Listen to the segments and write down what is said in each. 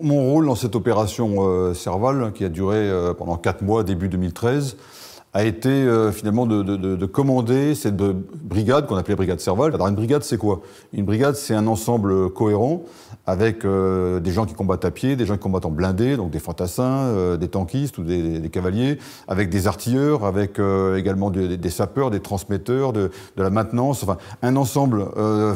Mon rôle dans cette opération euh, Serval, qui a duré euh, pendant quatre mois, début 2013, a été euh, finalement de, commander cette brigade qu'on appelait brigade Serval. Alors une brigade, c'est quoi Une brigade, c'est un ensemble euh, cohérent avec euh, des gens qui combattent à pied, des gens qui combattent en blindé, donc des fantassins, des tankistes ou des, cavaliers, avec des artilleurs, avec également des, sapeurs, des transmetteurs, de, de, la maintenance, enfin un ensemble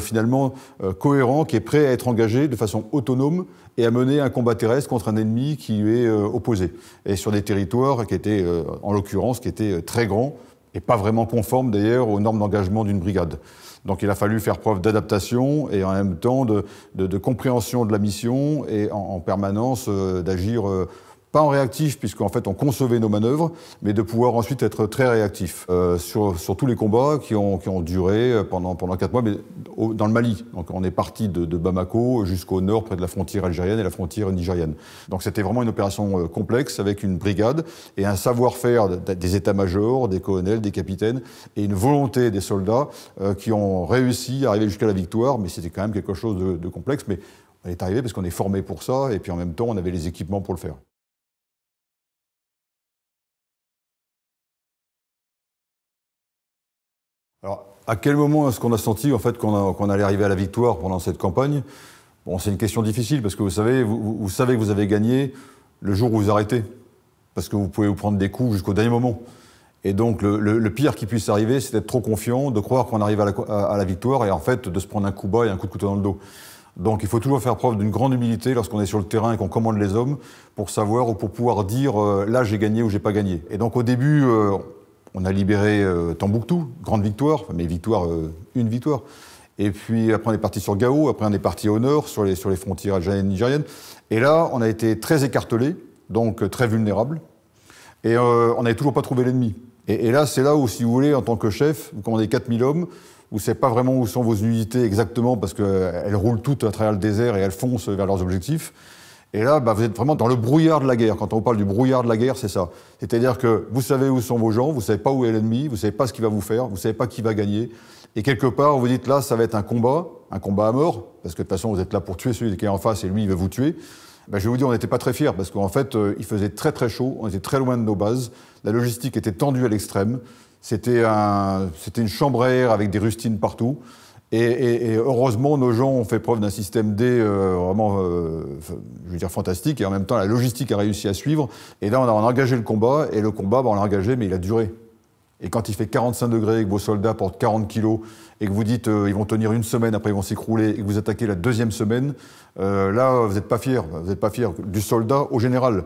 finalement cohérent qui est prêt à être engagé de façon autonome et à mener un combat terrestre contre un ennemi qui lui est opposé et sur des territoires qui étaient, en l'occurrence, qui étaient euh, très grand et pas vraiment conforme d'ailleurs aux normes d'engagement d'une brigade. Donc il a fallu faire preuve d'adaptation et en même temps de, compréhension de la mission et en permanence euh, d'agir euh, pas en réactif, puisqu'en fait on concevait nos manœuvres, mais de pouvoir ensuite être très réactif euh, sur, sur, tous les combats qui ont, qui ont duré euh, pendant, pendant quatre mois, mais dans le Mali. Donc on est parti de, de Bamako jusqu'au nord, près de la frontière algérienne et la frontière nigérienne. Donc c'était vraiment une opération euh, complexe avec une brigade et un savoir-faire des états-majors, des colonels, des capitaines, et une volonté des soldats qui ont réussi à arriver jusqu'à la victoire, mais c'était quand même quelque chose de, de complexe. Mais on est arrivé parce qu'on est formé pour ça, et puis en même temps on avait les équipements pour le faire. À quel moment est-ce qu'on a senti en fait qu'on allait arriver à la victoire pendant cette campagne Bon, c'est une question difficile parce que vous savez, vous, savez que vous avez gagné le jour où vous arrêtez, parce que vous pouvez vous prendre des coups jusqu'au dernier moment. Et donc le, pire qui puisse arriver, c'est d'être trop confiant, de croire qu'on arrive à la, à, la victoire et en fait de se prendre un coup bas et un coup de couteau dans le dos. Donc il faut toujours faire preuve d'une grande humilité lorsqu'on est sur le terrain et qu'on commande les hommes pour savoir ou pour pouvoir dire euh, là j'ai gagné ou j'ai pas gagné. Et donc au début, euh, on a libéré euh, Tombouctou, grande victoire, mais victoire, euh, une victoire. Et puis après on est parti sur Gao, après on est parti au nord, sur les, sur les frontières algériennes et nigériennes. Et là, on a été très écartelé, donc euh, très vulnérable. Et on n'avait toujours pas trouvé l'ennemi. Et, et, là, c'est là où, si vous voulez, en tant que chef, vous commandez 4000 hommes, vous ne savez pas vraiment où sont vos unités exactement, parce qu'elles roulent toutes à travers le désert et elles foncent vers leurs objectifs. Et là, bah, vous êtes vraiment dans le brouillard de la guerre. Quand on parle du brouillard de la guerre, c'est ça. C'est-à-dire que vous savez où sont vos gens, vous savez pas où est l'ennemi, vous savez pas ce qu'il va vous faire, vous savez pas qui va gagner. Et quelque part, vous dites là, ça va être un combat, un combat à mort, parce que de toute façon, vous êtes là pour tuer celui qui est en face et lui, il va vous tuer. Bah, je vais vous dire, on n'était pas très fiers parce qu'en fait, euh, il faisait très très chaud, on était très loin de nos bases, la logistique était tendue à l'extrême, c'était une chambre à air avec des rustines partout. Et, et, et, heureusement, nos gens ont fait preuve d'un système D euh, vraiment, euh, je veux dire, fantastique. Et en même temps, la logistique a réussi à suivre. Et là, on a, engagé le combat. Et le combat, bah, on l'a engagé, mais il a duré. Et quand il fait 45 degrés et que vos soldats portent 40 kilos et que vous dites euh, ils vont tenir une semaine, après ils vont s'écrouler et que vous attaquez la deuxième semaine, là, vous n'êtes pas fier. Vous n'êtes pas fier du soldat au général.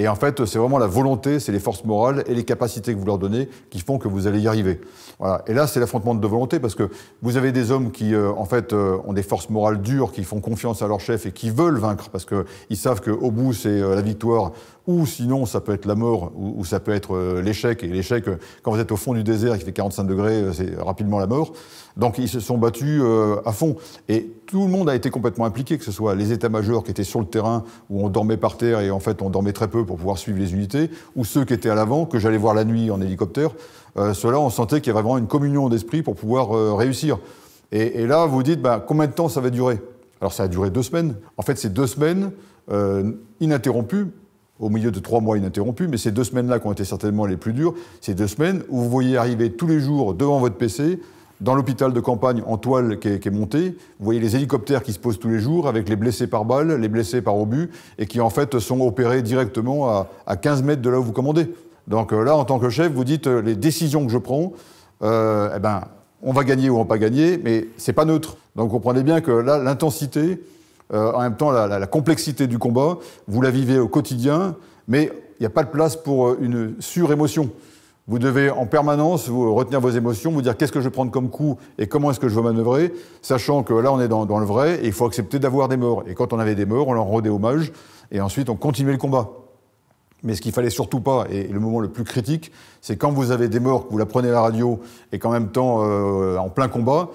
Et en fait, c'est vraiment la volonté, c'est les forces morales et les capacités que vous leur donnez qui font que vous allez y arriver. Voilà. Et là, c'est l'affrontement de volonté parce que vous avez des hommes qui, euh, en fait, euh, ont des forces morales dures, qui font confiance à leur chef et qui veulent vaincre parce qu'ils savent qu'au bout, c'est euh, la victoire ou sinon, ça peut être la mort ou, ou ça peut être l'échec. Et l'échec, quand vous êtes au fond du désert qui fait 45 degrés, c'est rapidement la mort. Donc, ils se sont battus à fond. Et tout le monde a été complètement impliqué, que ce soit les états-majors qui étaient sur le terrain où on dormait par terre et en fait, on dormait très peu pour pouvoir suivre les unités, ou ceux qui étaient à l'avant, que j'allais voir la nuit en hélicoptère. Euh, ceux-là, on sentait qu'il y avait vraiment une communion d'esprit pour pouvoir euh, réussir. Et, là, vous dites, bah, combien de temps ça va durer Alors ça a duré deux semaines. En fait, c'est deux semaines euh, ininterrompues, au milieu de trois mois ininterrompus, mais ces deux semaines-là qui ont été certainement les plus dures, ces deux semaines où vous voyez arriver tous les jours devant votre PC dans l'hôpital de campagne en toile qui est, monté, vous voyez les hélicoptères qui se posent tous les jours avec les blessés par balle, les blessés par obus, et qui en fait sont opérés directement à, 15 mètres de là où vous commandez. Donc euh, là, en tant que chef, vous dites euh, les décisions que je prends, euh, eh ben, on va gagner ou on va pas gagner, mais c'est pas neutre. Donc vous comprenez bien que là, l'intensité, en même temps la, complexité du combat, vous la vivez au quotidien, mais il n'y a pas de place pour une surémotion. Vous devez en permanence vous retenir vos émotions, vous dire qu'est-ce que je vais prendre comme coup et comment est-ce que je veux manœuvrer, sachant que là on est dans, le vrai et il faut accepter d'avoir des morts. Et quand on avait des morts, on leur rendait hommage et ensuite on continuait le combat. Mais ce qu'il fallait surtout pas, et le moment le plus critique, c'est quand vous avez des morts, que vous la prenez à la radio et qu'en même temps euh, en plein combat,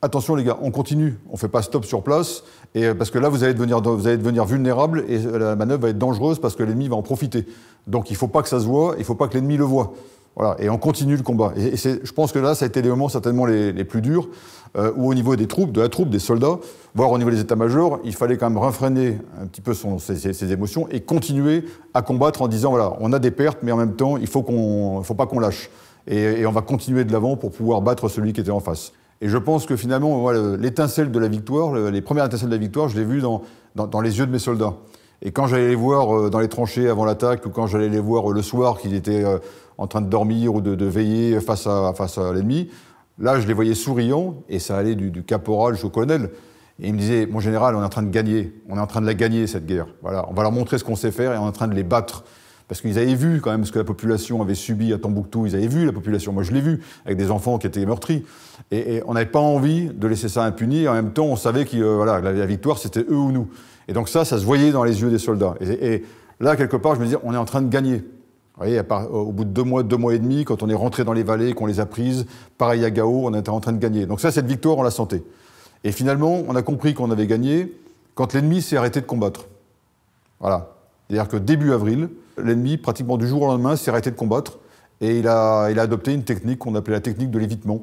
attention les gars, on continue, on fait pas stop sur place, et euh, parce que là vous allez devenir, vous allez vulnérable et euh, la manœuvre va être dangereuse parce que l'ennemi va en profiter. Donc il faut pas que ça se voit, il faut pas que l'ennemi le voit et on continue le combat. Et, je pense que là, ça a été des moments certainement les, plus durs, euh, où au niveau des troupes, de la troupe, des soldats, voire au niveau des états-majors, il fallait quand même refrainer un petit peu ses, émotions et continuer à combattre en disant, voilà, on a des pertes, mais en même temps, il faut qu'on, faut pas qu'on lâche. Et, on va continuer de l'avant pour pouvoir battre celui qui était en face. Et je pense que finalement, l'étincelle de la victoire, les premières étincelles de la victoire, je l'ai vu dans, les yeux de mes soldats. Et quand j'allais les voir euh, dans les tranchées avant l'attaque, ou quand j'allais les voir euh, le soir qu'ils étaient euh, en train de dormir ou de, veiller face à, face à l'ennemi, là, je les voyais souriants, et ça allait du, caporal jusqu'au colonel. Et il me disait, mon général, on est en train de gagner, on est en train de la gagner, cette guerre. Voilà, on va leur montrer ce qu'on sait faire et on est en train de les battre parce qu'ils avaient vu quand même ce que la population avait subi à Tombouctou, ils avaient vu la population, moi je l'ai vu, avec des enfants qui étaient meurtris. Et, on n'avait pas envie de laisser ça impuni, en même temps on savait que euh, voilà, la, victoire c'était eux ou nous. Et donc ça, ça se voyait dans les yeux des soldats. Et, et là, quelque part, je me disais, on est en train de gagner. Vous voyez, au bout de deux mois, deux mois et demi, quand on est rentré dans les vallées, qu'on les a prises, pareil à Gao, on était en train de gagner. Donc ça, cette victoire, on la sentait. Et finalement, on a compris qu'on avait gagné quand l'ennemi s'est arrêté de combattre. Voilà. C'est-à-dire que début avril, l'ennemi, pratiquement du jour au lendemain, s'est arrêté de combattre et il a, il a adopté une technique qu'on appelait la technique de l'évitement.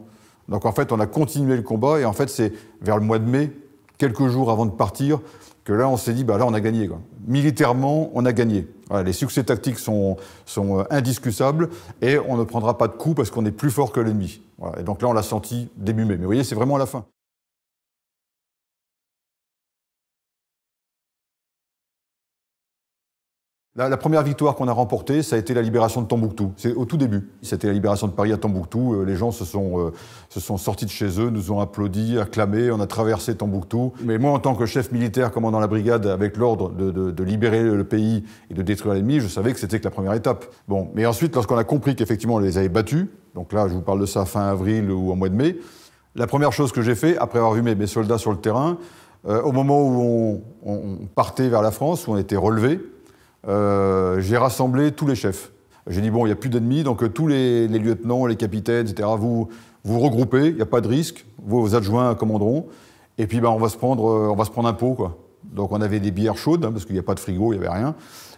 Donc en fait, on a continué le combat et en fait, c'est vers le mois de mai, quelques jours avant de partir, que là, on s'est dit, bah là, on a gagné. Militairement, on a gagné. les succès tactiques sont, sont euh, indiscussables et on ne prendra pas de coups parce qu'on est plus fort que l'ennemi. et donc là, on l'a senti début mai. Mais vous voyez, c'est vraiment à la fin. La, première victoire qu'on a remportée, ça a été la libération de Tombouctou. C'est au tout début. C'était la libération de Paris à Tombouctou. Euh, les gens se sont, euh, se sont sortis de chez eux, nous ont applaudi, acclamé. On a traversé Tombouctou. Mais moi, en tant que chef militaire commandant la brigade, avec l'ordre de, libérer le pays et de détruire l'ennemi, je savais que c'était que la première étape. Bon, mais ensuite, lorsqu'on a compris qu'effectivement on les avait battus, donc là, je vous parle de ça fin avril ou en mois de mai, la première chose que j'ai fait, après avoir vu mes, soldats sur le terrain, euh, au moment où on, on partait vers la France, où on était relevés, euh, j'ai rassemblé tous les chefs. J'ai dit, bon, il n'y a plus d'ennemis, donc euh, tous les, lieutenants, les capitaines, etc., vous vous regroupez, il n'y a pas de risque, vos, adjoints commanderont, et puis ben, on, va se prendre, euh, on va se prendre un pot, quoi. Donc on avait des bières chaudes, hein, parce qu'il n'y a pas de frigo, il n'y avait rien.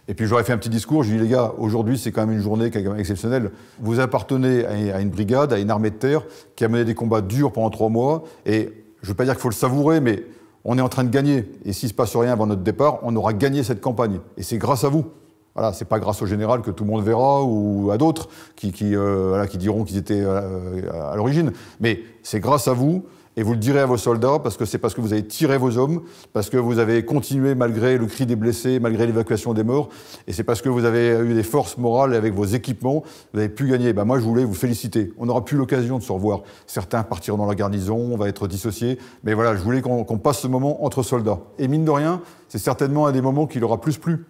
Et puis j'aurais fait un petit discours, j'ai dit, les gars, aujourd'hui c'est quand même une journée quand même exceptionnelle. Vous appartenez à une brigade, à une armée de terre qui a mené des combats durs pendant trois mois, et je ne veux pas dire qu'il faut le savourer, mais on est en train de gagner. Et s'il ne se passe rien avant notre départ, on aura gagné cette campagne. Et c'est grâce à vous. Voilà, c'est pas grâce au général que tout le monde verra ou à d'autres qui, euh, diront qu'ils étaient euh, à l'origine. Mais c'est grâce à vous et vous le direz à vos soldats parce que c'est parce que vous avez tiré vos hommes, parce que vous avez continué malgré le cri des blessés, malgré l'évacuation des morts, et c'est parce que vous avez eu des forces morales avec vos équipements, vous avez pu gagner. Ben moi, je voulais vous féliciter. On n'aura plus l'occasion de se revoir. Certains partiront dans la garnison, on va être dissociés, mais voilà, je voulais qu'on passe ce moment entre soldats. Et mine de rien, c'est certainement un des moments qui leur a plus plu.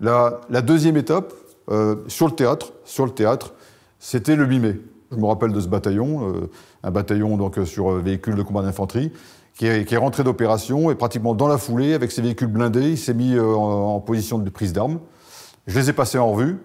La, deuxième étape, euh, sur le théâtre, sur le théâtre, c'était le 8 mai. Je me rappelle de ce bataillon, euh, un bataillon donc sur euh, véhicule de combat d'infanterie, qui est, rentré d'opération et pratiquement dans la foulée, avec ses véhicules blindés, il s'est mis euh, en, position de prise d'armes. Je les ai passés en revue,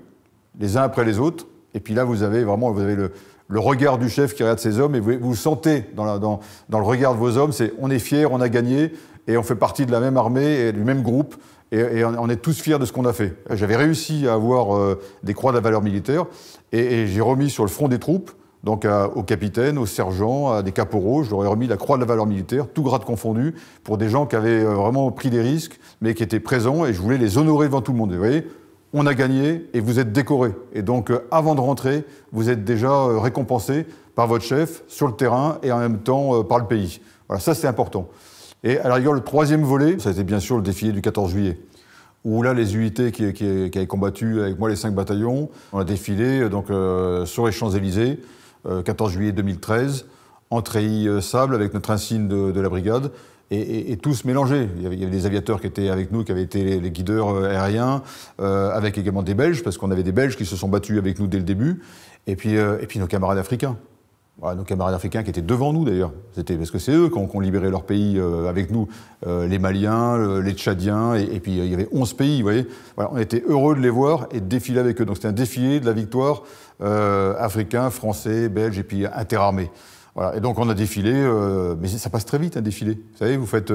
les uns après les autres. Et puis là, vous avez vraiment vous avez le, regard du chef qui regarde ses hommes et vous, vous sentez dans, la, dans, le regard de vos hommes, c'est on est fier, on a gagné et on fait partie de la même armée et du même groupe et, on, est tous fiers de ce qu'on a fait. J'avais réussi à avoir des croix de la valeur militaire et j'ai remis sur le front des troupes donc aux capitaines, aux sergents, à des caporaux, je leur ai remis la croix de la valeur militaire, tout grade confondu, pour des gens qui avaient euh, vraiment pris des risques, mais qui étaient présents, et je voulais les honorer devant tout le monde. Vous voyez, on a gagné et vous êtes décoré. Et donc euh, avant de rentrer, vous êtes déjà euh, récompensé par votre chef, sur le terrain, et en même temps par le pays. Voilà, ça c'est important. Et à la rigueur, le troisième volet, ça a été bien sûr le défilé du 14 juillet où là, les unités qui, avaient combattu avec moi les cinq bataillons, on a défilé donc, sur les Champs-Élysées. 14 euh, juillet 2013, en treillis sable avec notre insigne de, la brigade. Et, tous mélangés. Il y, avait, des aviateurs qui étaient avec nous, qui avaient été les, guideurs euh, aériens, euh, avec également des Belges, parce qu'on avait des Belges qui se sont battus avec nous dès le début, et puis, et puis nos camarades africains. Bah, nos camarades africains qui étaient devant nous d'ailleurs. C'était parce que c'est eux qui ont, libéré leur pays euh, avec nous, euh, les Maliens, les Tchadiens, et, puis euh, il y avait 11 pays, vous voyez. Voilà, on était heureux de les voir et de défiler avec eux. Donc c'était un défilé de la victoire africain, français, belge et puis interarmé. Voilà, et donc on a défilé, mais ça passe très vite un défilé. Vous savez, vous faites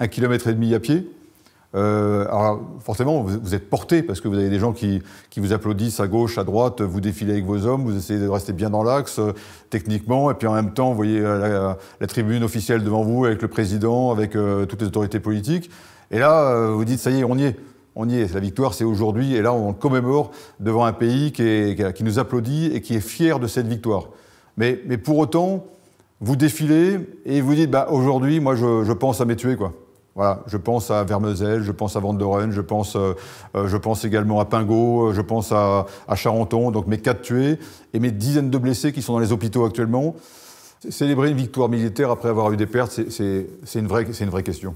un kilomètre et demi à pied, euh, alors forcément, vous, êtes porté parce que vous avez des gens qui, vous applaudissent à gauche, à droite, vous défilez avec vos hommes, vous essayez de rester bien dans l'axe euh, techniquement, et puis en même temps, vous voyez euh, la, tribune officielle devant vous avec le président, avec toutes les autorités politiques, et là, vous dites, ça y est, on y est. On y est, la victoire c'est aujourd'hui, et là on commémore devant un pays qui, nous applaudit et qui est fier de cette victoire. Mais, pour autant, vous défilez et vous dites, bah, aujourd'hui, moi je, je pense à mes tués. Quoi je pense à Vermeuzel, je pense à Vandoren, je pense, euh, euh, je pense également à Pingot, euh, je pense à, Charenton. Donc mes quatre tués et mes dizaines de blessés qui sont dans les hôpitaux actuellement. Célébrer une victoire militaire après avoir eu des pertes, c'est une vraie, c'est une vraie question.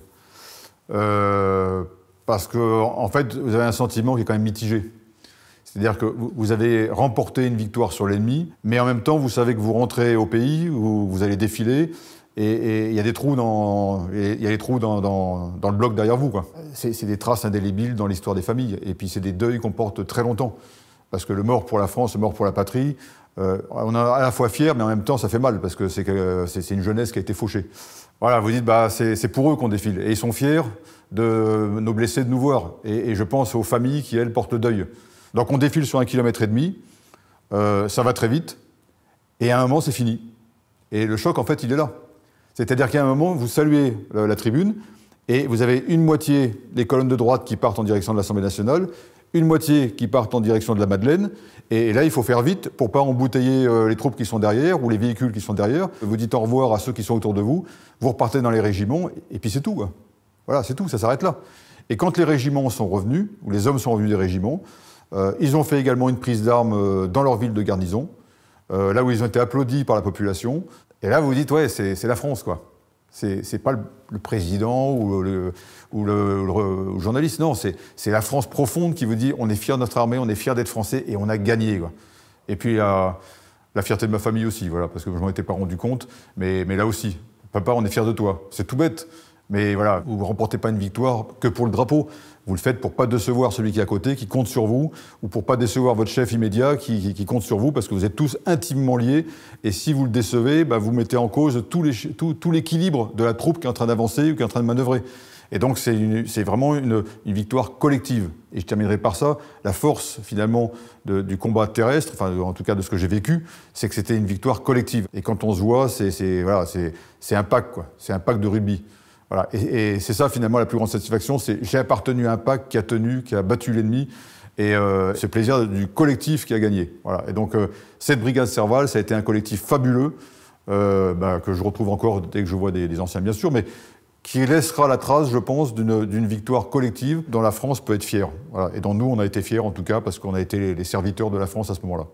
parce que en fait, vous avez un sentiment qui est quand même mitigé. C'est-à-dire que vous avez remporté une victoire sur l'ennemi, mais en même temps, vous savez que vous rentrez au pays, où vous allez défiler, et il y a des trous dans, trous dans, le bloc derrière vous. C'est, des traces indélébiles dans l'histoire des familles. Et puis c'est des deuils qu'on porte très longtemps. Parce que le mort pour la France, le mort pour la patrie, euh, on est à la fois fier, mais en même temps ça fait mal, parce que c'est, une jeunesse qui a été fauchée. Voilà, vous dites, bah, c'est, pour eux qu'on défile. Et ils sont fiers de nos blessés de nous voir. Et, je pense aux familles qui, elles, portent le deuil. Donc on défile sur un kilomètre et demi, euh, ça va très vite, et à un moment c'est fini. Et le choc, en fait, il est là. C'est-à-dire qu'à un moment, vous saluez euh, la, tribune et vous avez une moitié des colonnes de droite qui partent en direction de l'Assemblée nationale, une moitié qui partent en direction de la Madeleine. Et là, il faut faire vite pour pas embouteiller euh, les troupes qui sont derrière ou les véhicules qui sont derrière. Vous dites au revoir à ceux qui sont autour de vous, vous repartez dans les régiments, et puis c'est tout. Voilà, c'est tout, ça s'arrête là. Et quand les régiments sont revenus, ou les hommes sont revenus des régiments, euh, ils ont fait également une prise d'armes dans leur ville de garnison, là où ils ont été applaudis par la population. Et là, vous vous dites, ouais, c'est la France, quoi. C'est pas le, président ou le, journaliste, non, c'est la France profonde qui vous dit, on est fier de notre armée, on est fier d'être français et on a gagné, quoi. Et puis, la fierté de ma famille aussi, voilà, parce que je m'en étais pas rendu compte, mais, mais là aussi, papa, on est fier de toi. C'est tout bête. Mais voilà, vous ne remportez pas une victoire que pour le drapeau. Vous le faites pour pas décevoir celui qui est à côté, qui compte sur vous, ou pour pas décevoir votre chef immédiat, qui, compte sur vous, parce que vous êtes tous intimement liés. Et si vous le décevez, bah, vous mettez en cause tout l'équilibre de la troupe qui est en train d'avancer ou qui est en train de manœuvrer. Et donc c'est vraiment une, victoire collective. Et je terminerai par ça. La force finalement du combat terrestre, enfin en tout cas de ce que j'ai vécu, c'est que c'était une victoire collective. Et quand on se voit, c'est un pack, quoi. C'est un pack de rugby. Et, c'est ça finalement la plus grande satisfaction, c'est j'ai appartenu à un pack qui a tenu, qui a battu l'ennemi, et euh, c'est le plaisir du collectif qui a gagné. Voilà. Et donc euh, cette brigade Serval, ça a été un collectif fabuleux, euh, bah, que je retrouve encore dès que je vois des, anciens bien sûr, mais qui laissera la trace, je pense, d'une victoire collective dont la France peut être fière. Et dont nous, on a été fiers en tout cas, parce qu'on a été les serviteurs de la France à ce moment-là.